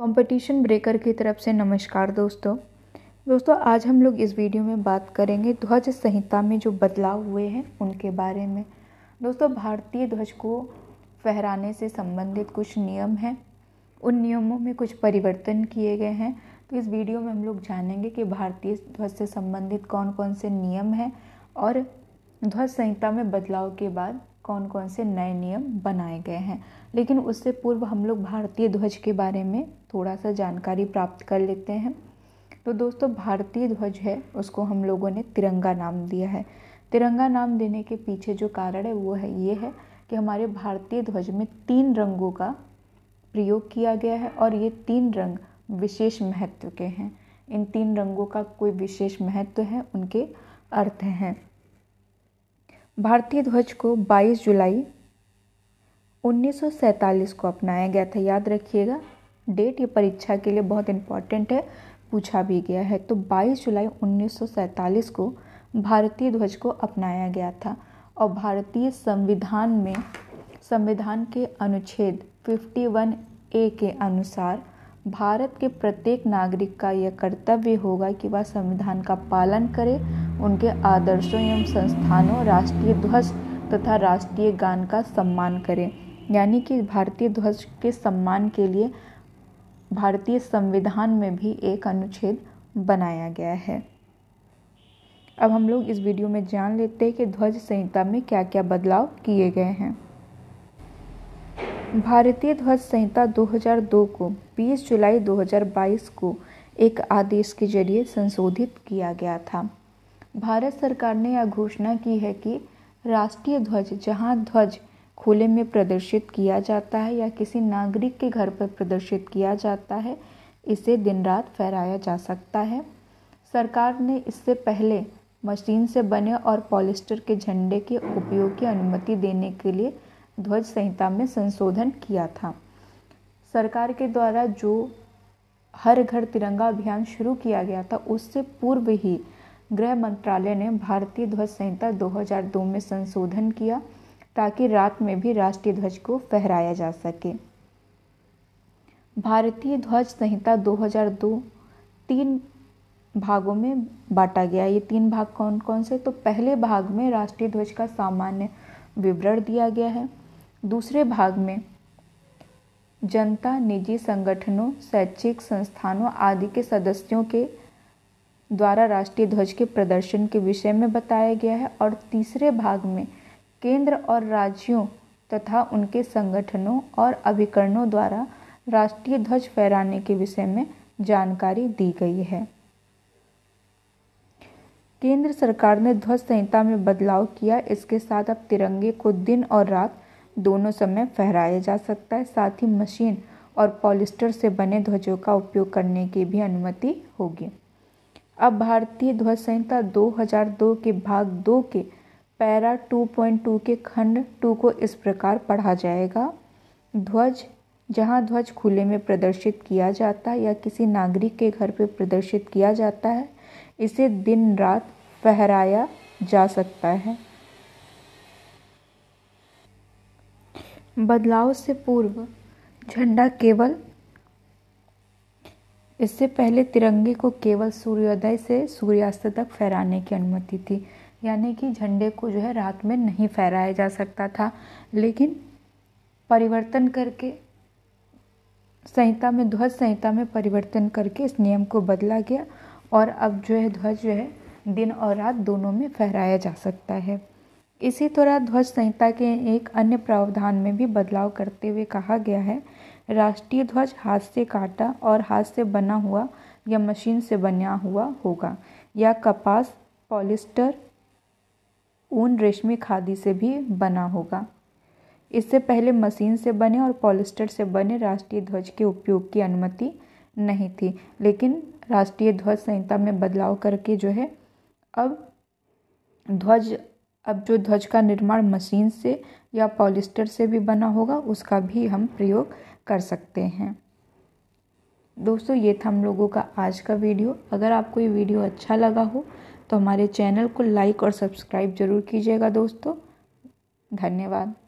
competition breaker की तरफ से नमस्कार दोस्तों दोस्तों आज हम लोग इस वीडियो में बात करेंगे ध्वज संहिता में जो बदलाव हुए हैं उनके बारे में दोस्तों भारतीय ध्वज को फहराने से संबंधित कुछ नियम हैं उन नियमों में कुछ परिवर्तन किए गए हैं तो इस वीडियो में हम लोग जानेंगे कि भारतीय ध्वज से संबंधित कौन कौन से नियम हैं और ध्वज संहिता में बदलाव के बाद कौन कौन से नए नियम बनाए गए हैं लेकिन उससे पूर्व हम लोग भारतीय ध्वज के बारे में थोड़ा सा जानकारी प्राप्त कर लेते हैं तो दोस्तों भारतीय ध्वज है उसको हम लोगों ने तिरंगा नाम दिया है तिरंगा नाम देने के पीछे जो कारण है वो है ये है कि हमारे भारतीय ध्वज में तीन रंगों का प्रयोग किया गया है और ये तीन रंग विशेष महत्व के हैं इन तीन रंगों का कोई विशेष महत्व है उनके अर्थ हैं भारतीय ध्वज को 22 जुलाई 1947 को अपनाया गया था याद रखिएगा डेट ये परीक्षा के लिए बहुत इम्पॉर्टेंट है पूछा भी गया है तो 22 जुलाई 1947 को भारतीय ध्वज को अपनाया गया था और भारतीय संविधान में संविधान के अनुच्छेद 51 ए के अनुसार भारत के प्रत्येक नागरिक का यह कर्तव्य होगा कि वह संविधान का पालन करे उनके आदर्शों एवं संस्थानों राष्ट्रीय ध्वज तथा राष्ट्रीय गान का सम्मान करें यानी कि भारतीय ध्वज के सम्मान के लिए भारतीय संविधान में भी एक अनुच्छेद बनाया गया है अब हम लोग इस वीडियो में जान लेते हैं कि ध्वज संहिता में क्या क्या बदलाव किए गए हैं भारतीय ध्वज संहिता 2002 को 20 जुलाई 2022 को एक आदेश के जरिए संशोधित किया गया था भारत सरकार ने यह घोषणा की है कि राष्ट्रीय ध्वज जहां ध्वज खुले में प्रदर्शित किया जाता है या किसी नागरिक के घर पर प्रदर्शित किया जाता है इसे दिन रात फहराया जा सकता है सरकार ने इससे पहले मशीन से बने और पॉलिस्टर के झंडे के उपयोग की अनुमति देने के लिए ध्वज संहिता में संशोधन किया था सरकार के द्वारा जो हर घर तिरंगा अभियान शुरू किया गया था उससे पूर्व ही गृह मंत्रालय ने भारतीय ध्वज संहिता 2002 में संशोधन किया ताकि रात में भी राष्ट्रीय ध्वज को फहराया जा सके भारतीय ध्वज संहिता 2002 तीन भागों में बांटा गया ये तीन भाग कौन कौन से तो पहले भाग में राष्ट्रीय ध्वज का सामान्य विवरण दिया गया है दूसरे भाग में जनता निजी संगठनों शैक्षिक संस्थानों आदि के सदस्यों के द्वारा राष्ट्रीय ध्वज के प्रदर्शन के विषय में बताया गया है और तीसरे भाग में केंद्र और राज्यों तथा उनके संगठनों और अभिकरणों द्वारा राष्ट्रीय ध्वज फहराने के विषय में जानकारी दी गई है केंद्र सरकार ने ध्वज संहिता में बदलाव किया इसके साथ अब तिरंगे को दिन और रात दोनों समय फहराया जा सकता है साथ ही मशीन और पॉलिस्टर से बने ध्वजों का उपयोग करने की भी अनुमति होगी अब भारतीय ध्वज संहिता 2002 के भाग दो के पैरा 2.2 के खंड 2 को इस प्रकार पढ़ा जाएगा ध्वज जहां ध्वज खुले में प्रदर्शित किया जाता है या किसी नागरिक के घर पर प्रदर्शित किया जाता है इसे दिन रात फहराया जा सकता है बदलाव से पूर्व झंडा केवल इससे पहले तिरंगे को केवल सूर्योदय से सूर्यास्त तक फहराने की अनुमति थी यानी कि झंडे को जो है रात में नहीं फहराया जा सकता था लेकिन परिवर्तन करके संहिता में ध्वज संहिता में परिवर्तन करके इस नियम को बदला गया और अब जो है ध्वज जो है दिन और रात दोनों में फहराया जा सकता है इसी तरह ध्वज संहिता के एक अन्य प्रावधान में भी बदलाव करते हुए कहा गया है राष्ट्रीय ध्वज हाथ से काटा और हाथ से बना हुआ या मशीन से बना हुआ होगा या कपास पॉलिस्टर ऊन रेशमी खादी से भी बना होगा इससे पहले मशीन से बने और पॉलिस्टर से बने राष्ट्रीय ध्वज के उपयोग की अनुमति नहीं थी लेकिन राष्ट्रीय ध्वज संहिता में बदलाव करके जो है अब ध्वज अब जो ध्वज का निर्माण मशीन से या पॉलिस्टर से भी बना होगा उसका भी हम प्रयोग कर सकते हैं दोस्तों ये था हम लोगों का आज का वीडियो अगर आपको ये वीडियो अच्छा लगा हो तो हमारे चैनल को लाइक और सब्सक्राइब ज़रूर कीजिएगा दोस्तों धन्यवाद